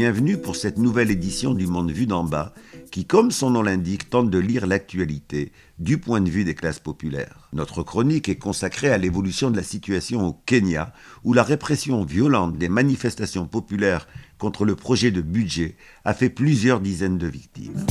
bienvenue pour cette nouvelle édition du Monde Vu d'en bas, qui, comme son nom l'indique, tente de lire l'actualité du point de vue des classes populaires. Notre chronique est consacrée à l'évolution de la situation au Kenya, où la répression violente des manifestations populaires contre le projet de budget a fait plusieurs dizaines de victimes.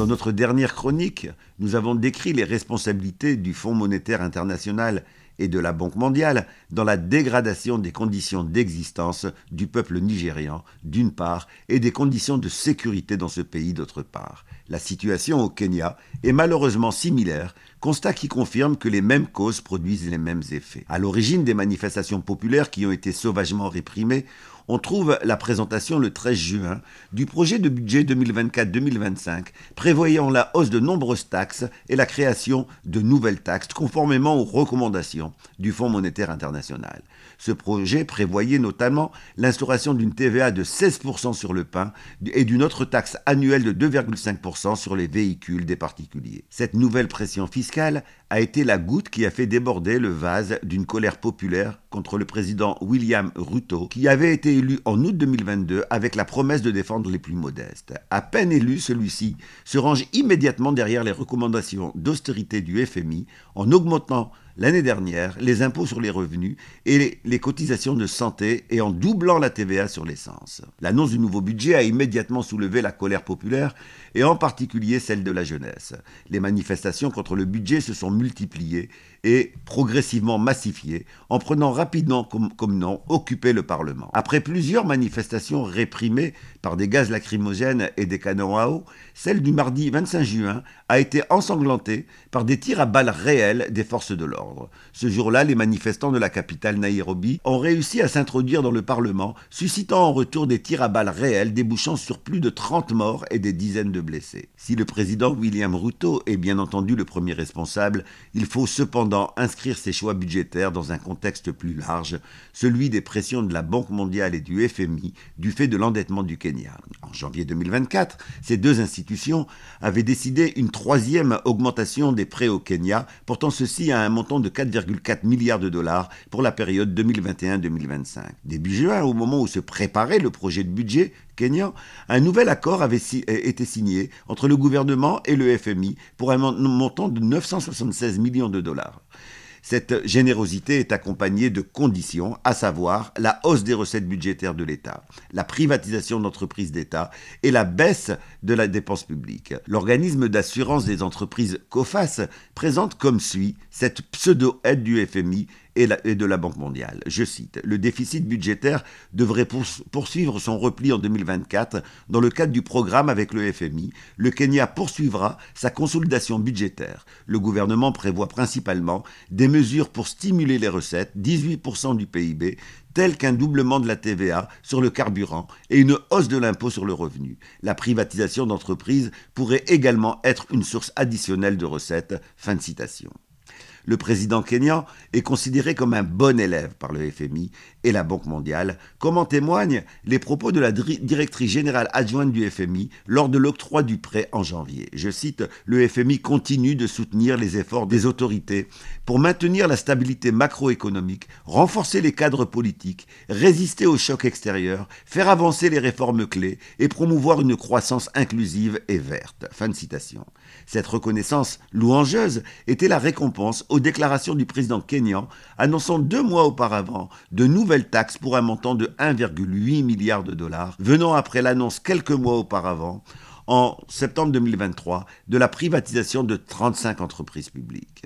Dans notre dernière chronique, nous avons décrit les responsabilités du Fonds monétaire international et de la Banque mondiale dans la dégradation des conditions d'existence du peuple nigérian, d'une part, et des conditions de sécurité dans ce pays, d'autre part. La situation au Kenya est malheureusement similaire, constat qui confirme que les mêmes causes produisent les mêmes effets. À l'origine des manifestations populaires qui ont été sauvagement réprimées, on trouve la présentation le 13 juin du projet de budget 2024-2025 prévoyant la hausse de nombreuses taxes et la création de nouvelles taxes conformément aux recommandations du Fonds monétaire international. Ce projet prévoyait notamment l'instauration d'une TVA de 16% sur le pain et d'une autre taxe annuelle de 2,5% sur les véhicules des particuliers. Cette nouvelle pression fiscale a été la goutte qui a fait déborder le vase d'une colère populaire contre le président William Ruto, qui avait été élu en août 2022 avec la promesse de défendre les plus modestes. À peine élu, celui-ci se range immédiatement derrière les recommandations d'austérité du FMI en augmentant l'année dernière les impôts sur les revenus et les, cotisations de santé et en doublant la TVA sur l'essence. L'annonce du nouveau budget a immédiatement soulevé la colère populaire et en particulier celle de la jeunesse. Les manifestations contre le budget se sont multipliées et progressivement massifiées en prenant rapidement comme, comme nom occuper le Parlement. Après plusieurs manifestations réprimées par des gaz lacrymogènes et des canons à eau, celle du mardi 25 juin a été ensanglantée par des tirs à balles réelles des forces de l'ordre. Ce jour-là, les manifestants de la capitale Nairobi ont réussi à s'introduire dans le Parlement, suscitant en retour des tirs à balles réels débouchant sur plus de 30 morts et des dizaines de blessés. Si le président William Ruto est bien entendu le premier responsable, il faut cependant inscrire ses choix budgétaires dans un contexte plus large, celui des pressions de la Banque mondiale et du FMI du fait de l'endettement du Kenya en janvier 2024, ces deux institutions avaient décidé une troisième augmentation des prêts au Kenya, portant ceci à un montant de 4,4 milliards de dollars pour la période 2021-2025. Début juin, au moment où se préparait le projet de budget kenyan, un nouvel accord avait euh, été signé entre le gouvernement et le FMI pour un montant de 976 millions de dollars. Cette générosité est accompagnée de conditions, à savoir la hausse des recettes budgétaires de l'État, la privatisation d'entreprises d'État et la baisse de la dépense publique. L'organisme d'assurance des entreprises COFAS présente comme suit cette pseudo-aide du FMI et, de la Banque mondiale. Je cite, Le déficit budgétaire devrait poursuivre son repli en 2024 dans le cadre du programme avec le FMI. Le Kenya poursuivra sa consolidation budgétaire. Le gouvernement prévoit principalement des mesures pour stimuler les recettes, 18% du PIB, tels qu'un doublement de la TVA sur le carburant et une hausse de l'impôt sur le revenu. La privatisation d'entreprises pourrait également être une source additionnelle de recettes. Fin de citation le président kenyan est considéré comme un bon élève par le FMI et la Banque mondiale, comme en témoignent les propos de la directrice générale adjointe du FMI lors de l'octroi du prêt en janvier. Je cite, le FMI continue de soutenir les efforts des autorités pour maintenir la stabilité macroéconomique, renforcer les cadres politiques, résister aux chocs extérieurs, faire avancer les réformes clés et promouvoir une croissance inclusive et verte. Fin de citation. Cette reconnaissance louangeuse était la récompense aux déclarations du président Kenyan, annonçant deux mois auparavant de nouvelles taxes pour un montant de 1,8 milliard de dollars, venant après l'annonce quelques mois auparavant en septembre 2023 de la privatisation de 35 entreprises publiques.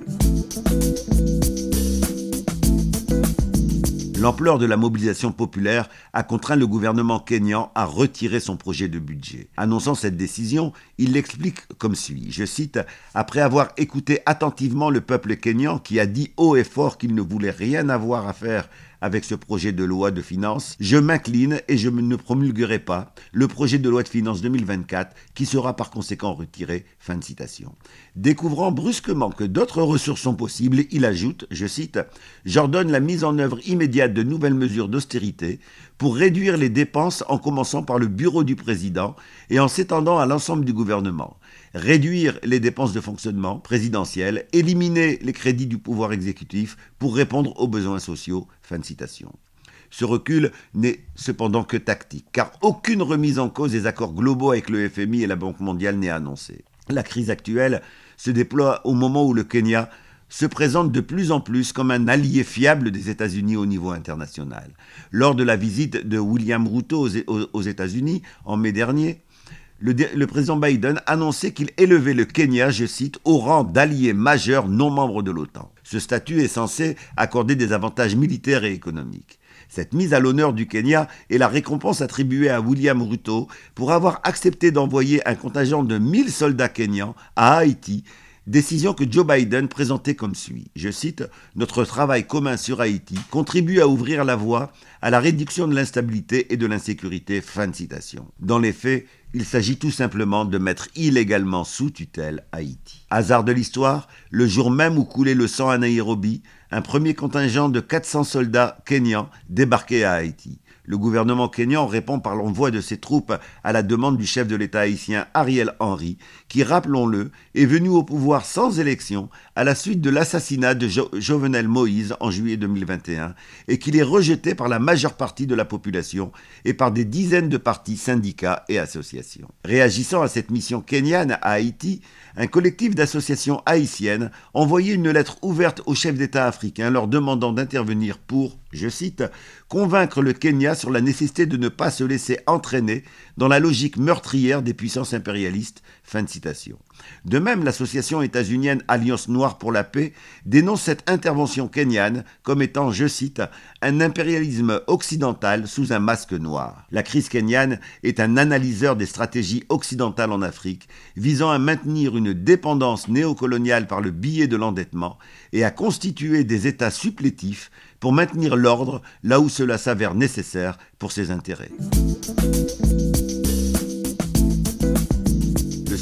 L'ampleur de la mobilisation populaire a contraint le gouvernement kényan à retirer son projet de budget. Annonçant cette décision, il l'explique comme suit. Je cite Après avoir écouté attentivement le peuple kényan qui a dit haut et fort qu'il ne voulait rien avoir à faire avec ce projet de loi de finances, je m'incline et je ne promulguerai pas le projet de loi de finances 2024 qui sera par conséquent retiré. Fin de citation. Découvrant brusquement que d'autres ressources sont possibles, il ajoute, je cite, J'ordonne la mise en œuvre immédiate de nouvelles mesures d'austérité pour réduire les dépenses en commençant par le bureau du président et en s'étendant à l'ensemble du gouvernement. Réduire les dépenses de fonctionnement présidentielles, éliminer les crédits du pouvoir exécutif pour répondre aux besoins sociaux. Fin citation. Ce recul n'est cependant que tactique, car aucune remise en cause des accords globaux avec le FMI et la Banque mondiale n'est annoncée. La crise actuelle se déploie au moment où le Kenya se présente de plus en plus comme un allié fiable des États-Unis au niveau international. Lors de la visite de William Ruto aux États-Unis en mai dernier, le, président Biden annonçait qu'il élevait le Kenya, je cite, au rang d'allié majeur non membre de l'OTAN. Ce statut est censé accorder des avantages militaires et économiques. Cette mise à l'honneur du Kenya est la récompense attribuée à William Ruto pour avoir accepté d'envoyer un contingent de 1000 soldats kenyans à Haïti Décision que Joe Biden présentait comme suit. Je cite, Notre travail commun sur Haïti contribue à ouvrir la voie à la réduction de l'instabilité et de l'insécurité. Fin de citation. Dans les faits, il s'agit tout simplement de mettre illégalement sous tutelle Haïti. Hasard de l'histoire, le jour même où coulait le sang à Nairobi, un premier contingent de 400 soldats kényans débarquait à Haïti. Le gouvernement kényan répond par l'envoi de ses troupes à la demande du chef de l'État haïtien Ariel Henry, qui, rappelons-le, est venu au pouvoir sans élection à la suite de l'assassinat de Jovenel Moïse en juillet 2021 et qu'il est rejeté par la majeure partie de la population et par des dizaines de partis, syndicats et associations. Réagissant à cette mission kenyane à Haïti, un collectif d'associations haïtiennes envoyait une lettre ouverte aux chefs d'État africains leur demandant d'intervenir pour, je cite, convaincre le Kenya sur la nécessité de ne pas se laisser entraîner dans la logique meurtrière des puissances impérialistes. Fin de citation. De même, l'association états-unienne Alliance Noire pour la Paix dénonce cette intervention kényane comme étant, je cite, un impérialisme occidental sous un masque noir. La crise kényane est un analyseur des stratégies occidentales en Afrique visant à maintenir une dépendance néocoloniale par le biais de l'endettement et à constituer des États supplétifs pour maintenir l'ordre là où cela s'avère nécessaire pour ses intérêts